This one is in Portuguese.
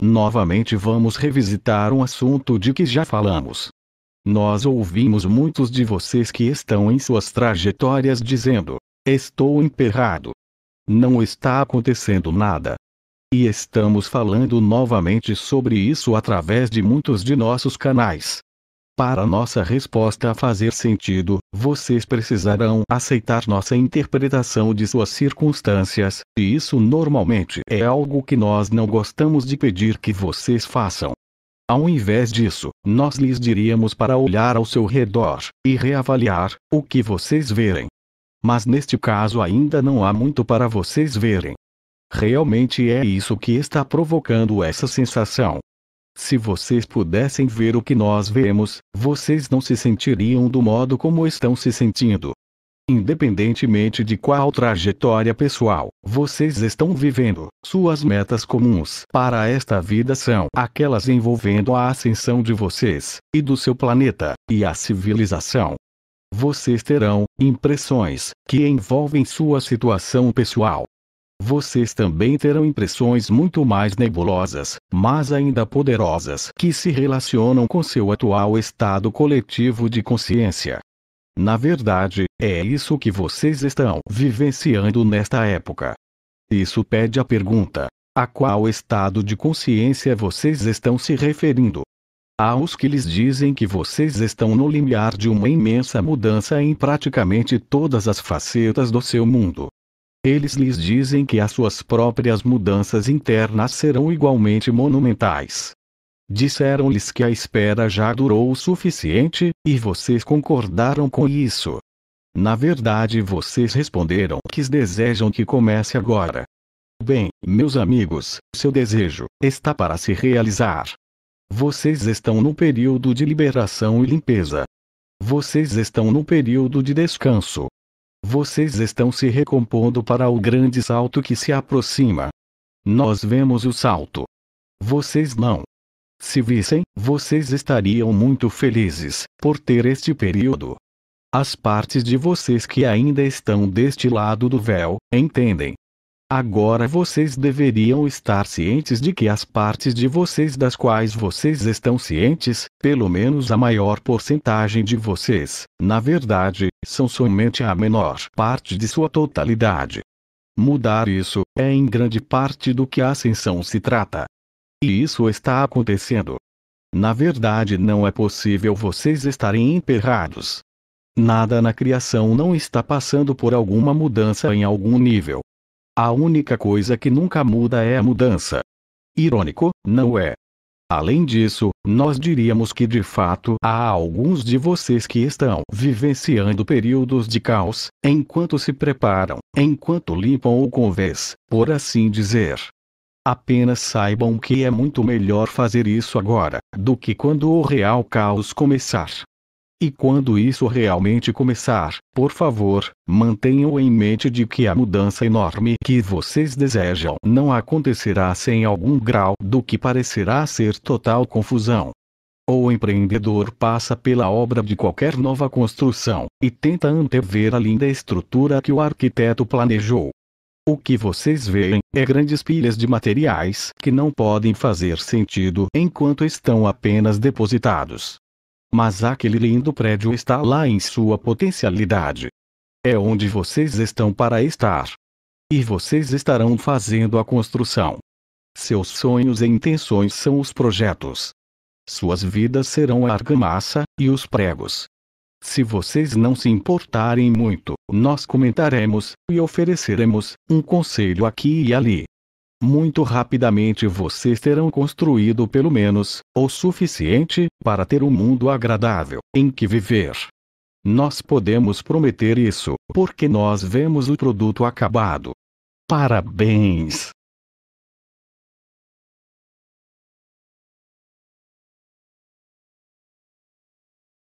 Novamente vamos revisitar um assunto de que já falamos. Nós ouvimos muitos de vocês que estão em suas trajetórias dizendo: Estou emperrado. Não está acontecendo nada. E estamos falando novamente sobre isso através de muitos de nossos canais. Para nossa resposta fazer sentido, vocês precisarão aceitar nossa interpretação de suas circunstâncias, e isso normalmente é algo que nós não gostamos de pedir que vocês façam. Ao invés disso, nós lhes diríamos para olhar ao seu redor e reavaliar o que vocês verem. Mas neste caso ainda não há muito para vocês verem. Realmente é isso que está provocando essa sensação. Se vocês pudessem ver o que nós vemos, vocês não se sentiriam do modo como estão se sentindo. Independentemente de qual trajetória pessoal vocês estão vivendo, suas metas comuns para esta vida são aquelas envolvendo a ascensão de vocês, e do seu planeta, e a civilização. Vocês terão impressões que envolvem sua situação pessoal, vocês também terão impressões muito mais nebulosas, mas ainda poderosas que se relacionam com seu atual estado coletivo de consciência. Na verdade, é isso que vocês estão vivenciando nesta época. Isso pede a pergunta: a qual estado de consciência vocês estão se referindo? Há os que lhes dizem que vocês estão no limiar de uma imensa mudança em praticamente todas as facetas do seu mundo eles lhes dizem que as suas próprias mudanças internas serão igualmente monumentais. Disseram-lhes que a espera já durou o suficiente, e vocês concordaram com isso. Na verdade, vocês responderam que desejam que comece agora. Bem, meus amigos, seu desejo está para se realizar. Vocês estão no período de liberação e limpeza. Vocês estão no período de descanso. Vocês estão se recompondo para o grande salto que se aproxima. Nós vemos o salto. Vocês não. Se vissem, vocês estariam muito felizes por ter este período. As partes de vocês que ainda estão deste lado do véu entendem Agora vocês deveriam estar cientes de que as partes de vocês das quais vocês estão cientes, pelo menos a maior porcentagem de vocês, na verdade, são somente a menor parte de sua totalidade. Mudar isso, é em grande parte do que a ascensão se trata. E isso está acontecendo. Na verdade não é possível vocês estarem emperrados. Nada na criação não está passando por alguma mudança em algum nível. A única coisa que nunca muda é a mudança. Irônico, não é? Além disso, nós diríamos que de fato há alguns de vocês que estão vivenciando períodos de caos, enquanto se preparam, enquanto limpam o convés, por assim dizer. Apenas saibam que é muito melhor fazer isso agora do que quando o real caos começar. E quando isso realmente começar, por favor, mantenham em mente de que a mudança enorme que vocês desejam não acontecerá sem algum grau do que parecerá ser total confusão. O empreendedor passa pela obra de qualquer nova construção e tenta antever a linda estrutura que o arquiteto planejou. O que vocês veem é grandes pilhas de materiais que não podem fazer sentido enquanto estão apenas depositados. Mas aquele lindo prédio está lá em sua potencialidade. É onde vocês estão para estar. E vocês estarão fazendo a construção. Seus sonhos e intenções são os projetos. Suas vidas serão a argamassa e os pregos. Se vocês não se importarem muito, nós comentaremos e ofereceremos um conselho aqui e ali muito rapidamente vocês terão construído pelo menos o suficiente para ter um mundo agradável em que viver. Nós podemos prometer isso, porque nós vemos o produto acabado. Parabéns!